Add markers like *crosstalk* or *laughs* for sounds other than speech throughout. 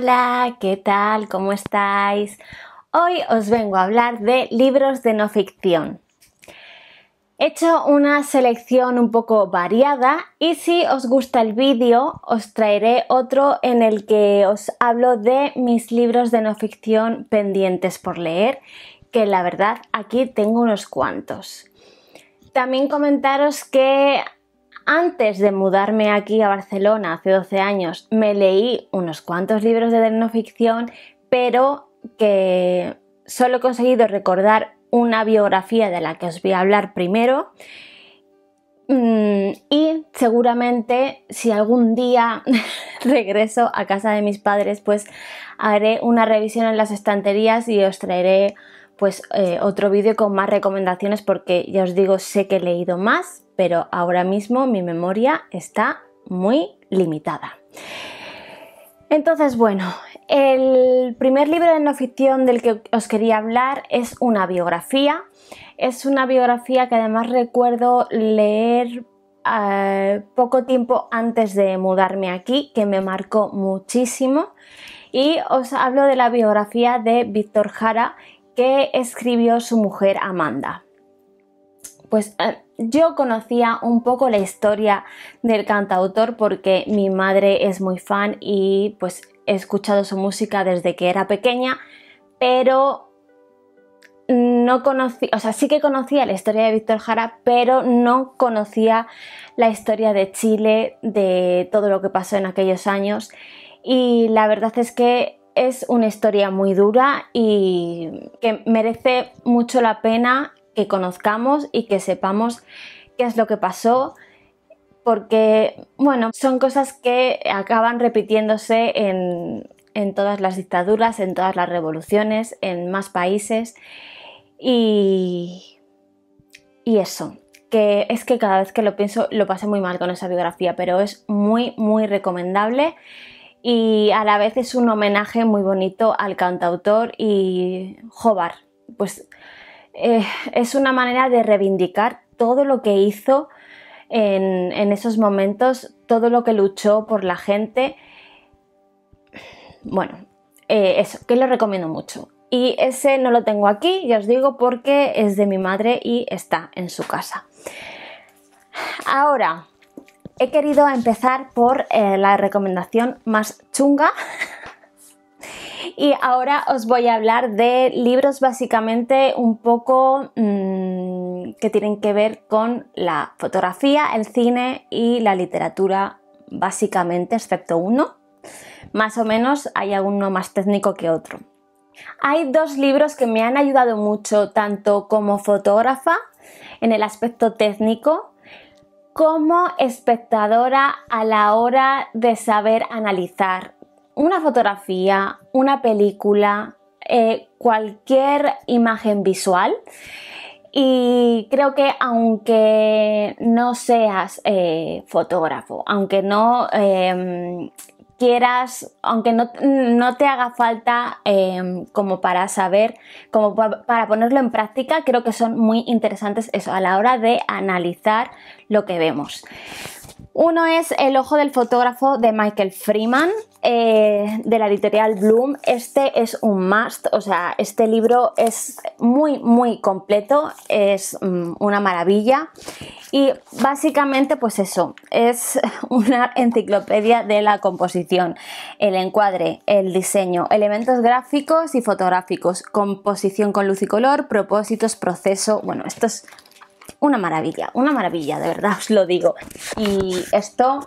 Hola, ¿qué tal? ¿Cómo estáis? Hoy os vengo a hablar de libros de no ficción. He hecho una selección un poco variada y si os gusta el vídeo os traeré otro en el que os hablo de mis libros de no ficción pendientes por leer, que la verdad aquí tengo unos cuantos. También comentaros que antes de mudarme aquí a Barcelona hace 12 años, me leí unos cuantos libros de no ficción, pero que solo he conseguido recordar una biografía de la que os voy a hablar primero. Mm, y seguramente si algún día *laughs* regreso a casa de mis padres, pues haré una revisión en las estanterías y os traeré pues eh, otro vídeo con más recomendaciones porque ya os digo, sé que he leído más, pero ahora mismo mi memoria está muy limitada. Entonces, bueno, el primer libro de no ficción del que os quería hablar es una biografía. Es una biografía que además recuerdo leer eh, poco tiempo antes de mudarme aquí, que me marcó muchísimo. Y os hablo de la biografía de Víctor Jara, ¿Qué escribió su mujer Amanda. Pues eh, yo conocía un poco la historia del cantautor porque mi madre es muy fan y pues he escuchado su música desde que era pequeña, pero no conocía, o sea, sí que conocía la historia de Víctor Jara, pero no conocía la historia de Chile, de todo lo que pasó en aquellos años. Y la verdad es que es una historia muy dura y que merece mucho la pena que conozcamos y que sepamos qué es lo que pasó, porque, bueno, son cosas que acaban repitiéndose en, todas las dictaduras, en todas las revoluciones, en más países y, y eso, que es que cada vez que lo pienso lo pasé muy mal con esa biografía, pero es muy, muy recomendable y a la vez es un homenaje muy bonito al cantautor y Jobar. Pues eh, es una manera de reivindicar todo lo que hizo en, esos momentos, todo lo que luchó por la gente. Bueno, eh, eso, que lo recomiendo mucho. Y ese no lo tengo aquí, ya os digo, porque es de mi madre y está en su casa. Ahora, He querido empezar por eh, la recomendación más chunga *laughs* y ahora os voy a hablar de libros básicamente un poco mm, que tienen que ver con la fotografía, el cine y la literatura básicamente, excepto uno. Más o menos hay alguno más técnico que otro. Hay dos libros que me han ayudado mucho tanto como fotógrafa en el aspecto técnico como espectadora a la hora de saber analizar una fotografía, una película, eh, cualquier imagen visual. Y creo que aunque no seas eh, fotógrafo, aunque no em, quieras, aunque no, te haga falta em, como para saber, como para ponerlo en práctica, creo que son muy interesantes eso, a la hora de analizar lo que vemos. Uno es El ojo del fotógrafo de Michael Freeman, eh, de la editorial Bloom. Este es un must, o sea, este libro es muy, muy completo, es mm, una maravilla. Y básicamente, pues eso, es *laughs* una enciclopedia de la composición, el encuadre, el diseño, elementos gráficos y fotográficos, composición con luz y color, propósitos, proceso. Bueno, esto es una maravilla, una maravilla, de verdad os lo digo. Y esto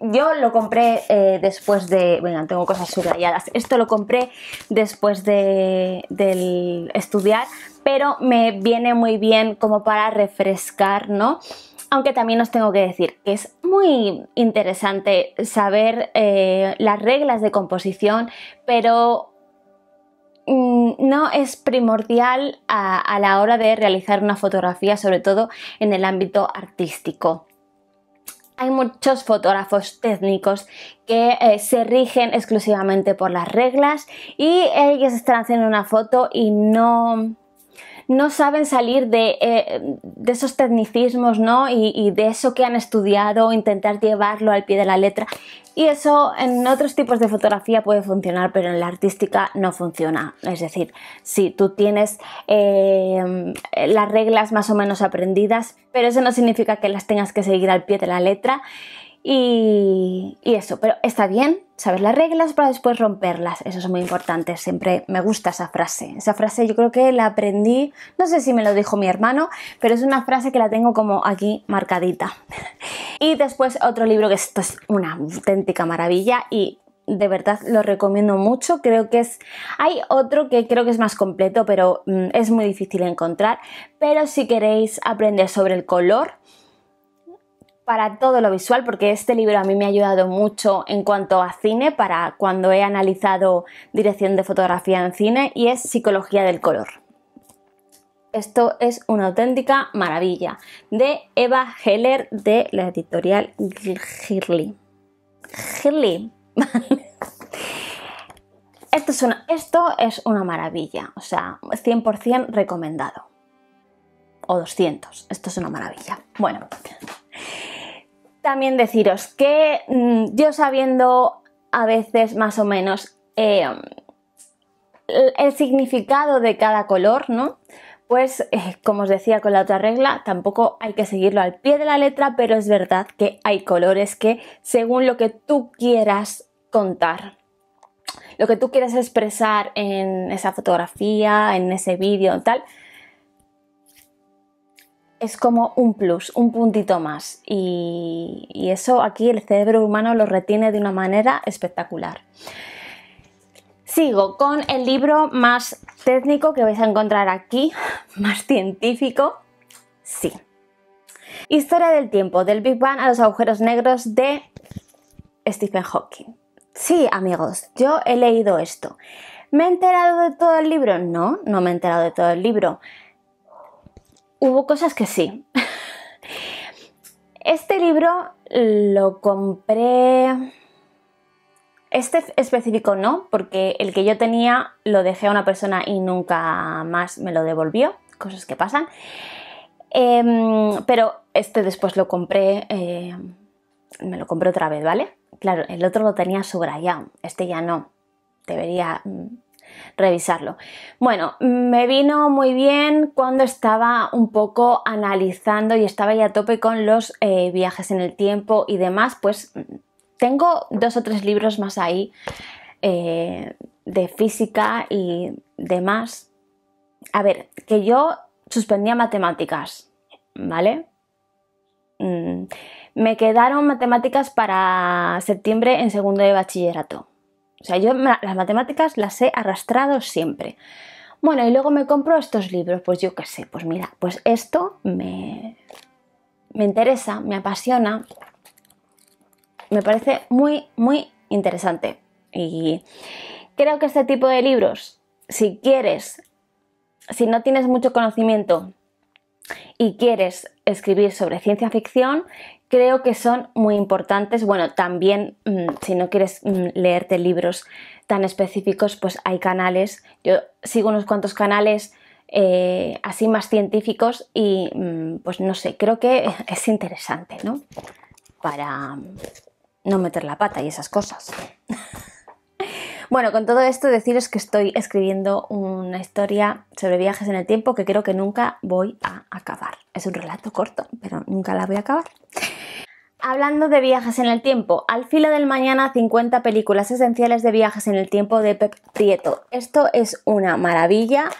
yo lo compré eh, después de. Bueno, tengo cosas subrayadas. Esto lo compré después de del estudiar, pero me viene muy bien como para refrescar, ¿no? Aunque también os tengo que decir que es muy interesante saber eh, las reglas de composición, pero Mm, no es primordial a, la hora de realizar una fotografía, sobre todo en el ámbito artístico hay muchos fotógrafos técnicos que eh, se rigen exclusivamente por las reglas y ellos están haciendo una foto y no no saben salir de, eh, esos tecnicismos, ¿no? Y, de eso que han estudiado, intentar llevarlo al pie de la letra. Y eso en otros tipos de fotografía puede funcionar, pero en la artística no funciona. Es decir, si tú tienes eh, las reglas más o menos aprendidas, pero eso no significa que las tengas que seguir al pie de la letra. Y, eso, pero está bien saber las reglas para después romperlas. Eso es muy importante, siempre me gusta esa frase. Esa frase yo creo que la aprendí, no sé si me lo dijo mi hermano, pero es una frase que la tengo como aquí marcadita. *laughs* y después otro libro que esto es una auténtica maravilla y de verdad lo recomiendo mucho. Creo que es. Hay otro que creo que es más completo, pero mm, es muy difícil encontrar. Pero si queréis aprender sobre el color, para todo lo visual, porque este libro a mí me ha ayudado mucho en cuanto a cine, para cuando he analizado dirección de fotografía en cine, y es Psicología del Color. Esto es una auténtica maravilla, de Eva Heller, de la editorial Girly. Girly. *laughs* Esto es, una, esto es una maravilla, o sea, 100% recomendado. O 200, esto es una maravilla. Bueno, también deciros que mm, yo sabiendo a veces más o menos eh, mm, el, significado de cada color, ¿no? Pues eh, como os decía con la otra regla, tampoco hay que seguirlo al pie de la letra, pero es verdad que hay colores que según lo que tú quieras contar, lo que tú quieras expresar en esa fotografía, en ese vídeo, tal, es como un plus, un puntito más. Y, eso aquí el cerebro humano lo retiene de una manera espectacular. Sigo con el libro más técnico que vais a encontrar aquí, *laughs* más científico. Sí. Historia del tiempo, del Big Bang a los agujeros negros de Stephen Hawking. Sí, amigos, yo he leído esto. ¿Me he enterado de todo el libro? No, no me he enterado de todo el libro hubo cosas que sí. Este libro lo compré... Este específico no, porque el que yo tenía lo dejé a una persona y nunca más me lo devolvió, cosas que pasan. Em, pero este después lo compré, eh, me lo compré otra vez, ¿vale? Claro, el otro lo tenía subrayado, este ya no. Debería mm, revisarlo. Bueno, me vino muy bien cuando estaba un poco analizando y estaba ya a tope con los eh, viajes en el tiempo y demás, pues tengo dos o tres libros más ahí eh, de física y demás. A ver, que yo suspendía matemáticas, ¿vale? Mm, me quedaron matemáticas para septiembre en segundo de bachillerato. O sea, yo las matemáticas las he arrastrado siempre. Bueno, y luego me compro estos libros, pues yo qué sé, pues mira, pues esto me, me interesa, me apasiona, me parece muy, muy interesante. Y creo que este tipo de libros, si quieres, si no tienes mucho conocimiento y quieres escribir sobre ciencia ficción, creo que son muy importantes. Bueno, también mm, si no quieres mm, leerte libros tan específicos, pues hay canales. Yo sigo unos cuantos canales eh, así más científicos y mm, pues no sé, creo que *laughs* es interesante, ¿no? Para no meter la pata y esas cosas. *laughs* Bueno, con todo esto deciros que estoy escribiendo una historia sobre viajes en el tiempo que creo que nunca voy a acabar. Es un relato corto, pero nunca la voy a acabar. Hablando de viajes en el tiempo, al filo del mañana 50 películas esenciales de viajes en el tiempo de Pep Prieto. Esto es una maravilla.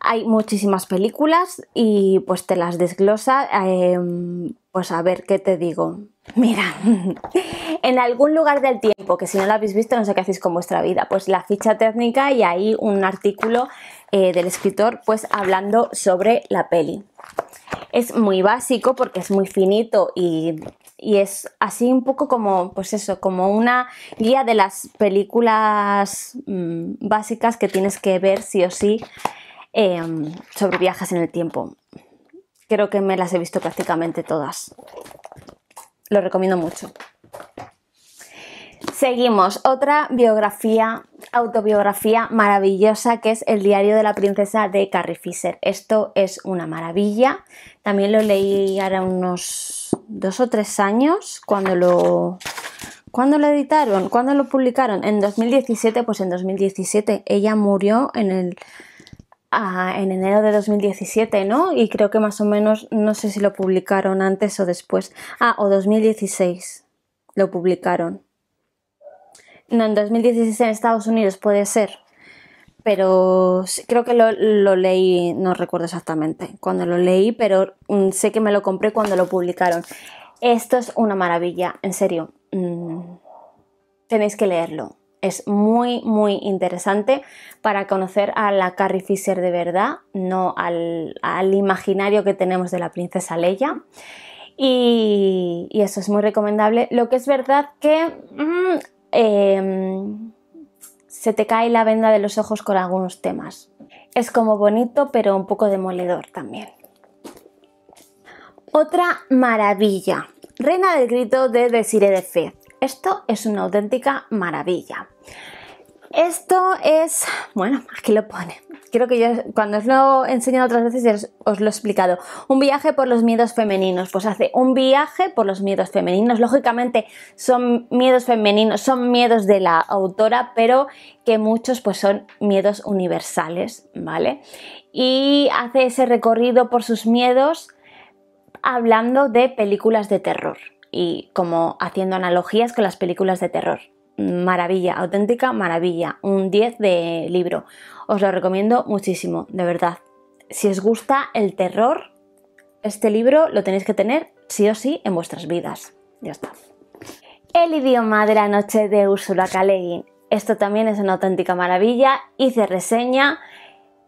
Hay muchísimas películas y pues te las desglosa. Em, pues a ver, ¿qué te digo? Mira, *laughs* en algún lugar del tiempo, que si no lo habéis visto, no sé qué hacéis con vuestra vida, pues la ficha técnica y ahí un artículo eh, del escritor, pues hablando sobre la peli. Es muy básico porque es muy finito y, es así un poco como, pues eso, como una guía de las películas mm, básicas que tienes que ver sí o sí em, sobre viajes en el tiempo creo que me las he visto prácticamente todas. Lo recomiendo mucho. Seguimos, otra biografía, autobiografía maravillosa que es El diario de la princesa de Carrie Fisher. Esto es una maravilla. También lo leí ahora unos dos o tres años cuando lo... cuando lo editaron? cuando lo publicaron? En 2017, pues en 2017 ella murió en el Ah, en enero de 2017, ¿no? Y creo que más o menos, no sé si lo publicaron antes o después. Ah, o 2016 lo publicaron. No, en 2016 en Estados Unidos puede ser. Pero creo que lo, leí, no recuerdo exactamente cuando lo leí, pero mm, sé que me lo compré cuando lo publicaron. Esto es una maravilla, en serio. Mm, tenéis que leerlo es muy, muy interesante para conocer a la Carrie Fisher de verdad, no al, imaginario que tenemos de la princesa Leia. Y, eso es muy recomendable. Lo que es verdad que mm, em, se te cae la venda de los ojos con algunos temas. Es como bonito, pero un poco demoledor también. Otra maravilla. Reina del grito de Desire de Fe. Esto es una auténtica maravilla. Esto es, bueno, aquí lo pone. Creo que yo cuando os lo he enseñado otras veces os, os, lo he explicado. Un viaje por los miedos femeninos. Pues hace un viaje por los miedos femeninos. Lógicamente son miedos femeninos, son miedos de la autora, pero que muchos pues son miedos universales, ¿vale? Y hace ese recorrido por sus miedos hablando de películas de terror y como haciendo analogías con las películas de terror. Maravilla, auténtica maravilla, un 10 de libro. Os lo recomiendo muchísimo, de verdad. Si os gusta el terror, este libro lo tenéis que tener sí o sí en vuestras vidas. Ya está. El idioma de la noche de Ursula K. Esto también es una auténtica maravilla. Hice reseña.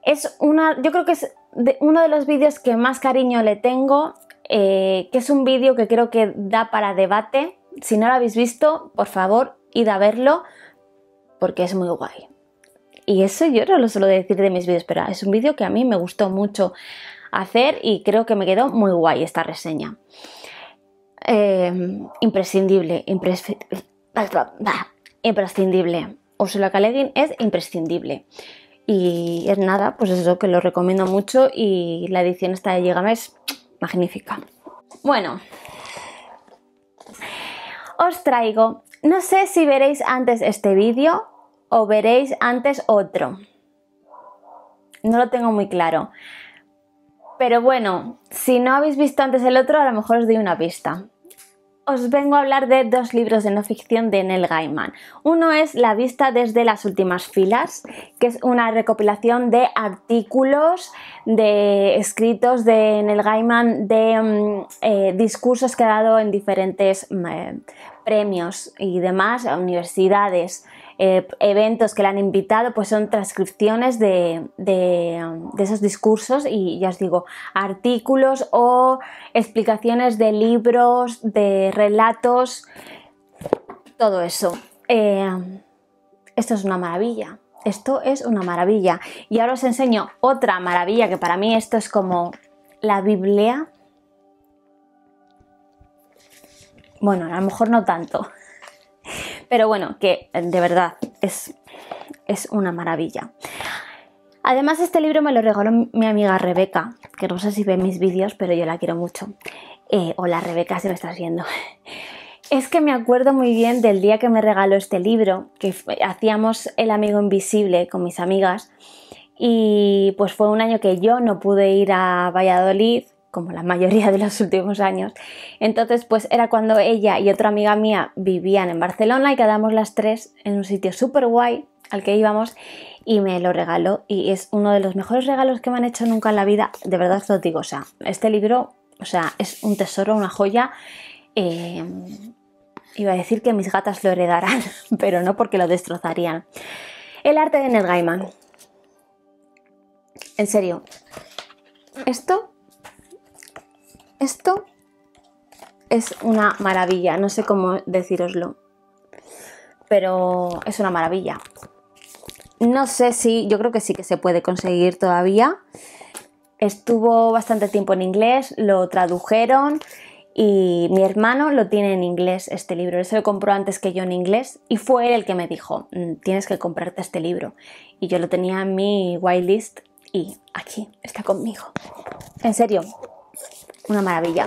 Es una, yo creo que es uno de los vídeos que más cariño le tengo eh, que es un vídeo que creo que da para debate. Si no lo habéis visto, por favor, id a verlo, porque es muy guay. Y eso yo no lo suelo decir de mis vídeos, pero es un vídeo que a mí me gustó mucho hacer y creo que me quedó muy guay esta reseña. Em, imprescindible, imprescindible. Ursula Kalegin es imprescindible. Y es nada, pues eso que lo recomiendo mucho y la edición está de Gigamesh magnífica. Bueno, os traigo, no sé si veréis antes este vídeo o veréis antes otro. No lo tengo muy claro. Pero bueno, si no habéis visto antes el otro, a lo mejor os doy una pista os vengo a hablar de dos libros de no ficción de Neil Gaiman. Uno es La vista desde las últimas filas, que es una recopilación de artículos de escritos de Neil Gaiman, de mm, eh, discursos que ha dado en diferentes eh, premios y demás, a universidades. Eh, eventos que le han invitado, pues son transcripciones de, esos discursos y ya os digo, artículos o explicaciones de libros, de relatos, todo eso. Eh, esto es una maravilla. Esto es una maravilla. Y ahora os enseño otra maravilla que para mí esto es como la Biblia. Bueno, a lo mejor no tanto. Pero bueno, que eh, de verdad es, es una maravilla. Además, este libro me lo regaló mi amiga Rebeca, que no sé si ve mis vídeos, pero yo la quiero mucho. Eh, hola Rebeca, si me estás viendo. *laughs* Es que me acuerdo muy bien del día que me regaló este libro, que hacíamos El amigo invisible con mis amigas. Y pues fue un año que yo no pude ir a Valladolid como la mayoría de los últimos años. Entonces, pues era cuando ella y otra amiga mía vivían en Barcelona y quedamos las tres en un sitio súper guay al que íbamos y me lo regaló y es uno de los mejores regalos que me han hecho nunca en la vida, de verdad os lo digo, o sea, este libro, o sea, es un tesoro, una joya. Eh, iba a decir que mis gatas lo heredarán, *laughs* pero no porque lo destrozarían. El arte de Ned Gaiman. En serio, esto esto es una maravilla, no sé cómo decíroslo, pero es una maravilla. No sé si, yo creo que sí que se puede conseguir todavía. Estuvo bastante tiempo en inglés, lo tradujeron y mi hermano lo tiene en inglés este libro. Él se lo compró antes que yo en inglés y fue él el que me dijo, mm, tienes que comprarte este libro. Y yo lo tenía en mi whitelist y aquí está conmigo. En serio, una maravilla.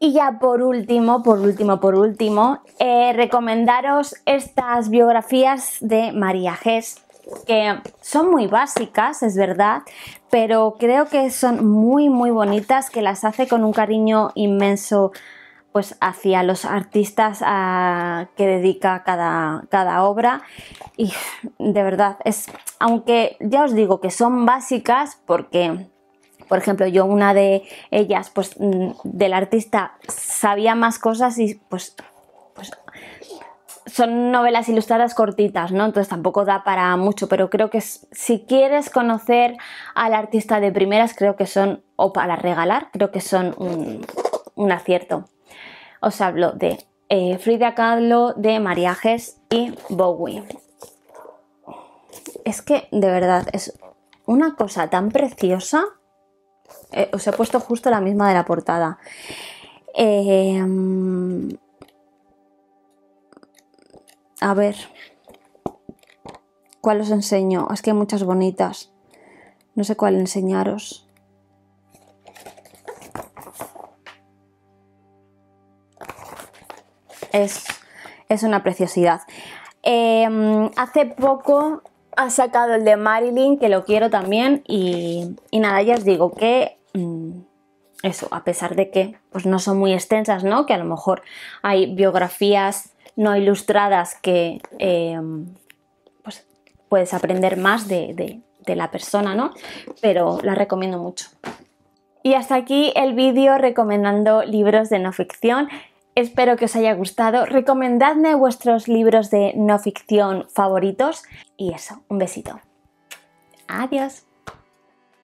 Y ya por último, por último, por último, eh, recomendaros estas biografías de María Gess, que son muy básicas, es verdad, pero creo que son muy, muy bonitas, que las hace con un cariño inmenso pues hacia los artistas a, ah, que dedica cada, cada, obra y de verdad es aunque ya os digo que son básicas porque por ejemplo, yo una de ellas, pues mm, del artista sabía más cosas y pues, pues, son novelas ilustradas cortitas, ¿no? Entonces tampoco da para mucho, pero creo que si quieres conocer al artista de primeras, creo que son, o para regalar, creo que son un, acierto. Os hablo de eh, Frida Kahlo, de Mariajes y Bowie. Es que, de verdad, es una cosa tan preciosa eh, os he puesto justo la misma de la portada. Em, a ver, ¿cuál os enseño? Es que hay muchas bonitas. No sé cuál enseñaros. Es, una preciosidad. Em, hace poco ha sacado el de Marilyn, que lo quiero también. Y, nada, ya os digo que mm, eso, a pesar de que pues no son muy extensas, ¿no? Que a lo mejor hay biografías no ilustradas que em, pues, puedes aprender más de, la persona, ¿no? Pero las recomiendo mucho. Y hasta aquí el vídeo recomendando libros de no ficción. Espero que os haya gustado. Recomendadme vuestros libros de no ficción favoritos. Y eso, un besito. Adiós.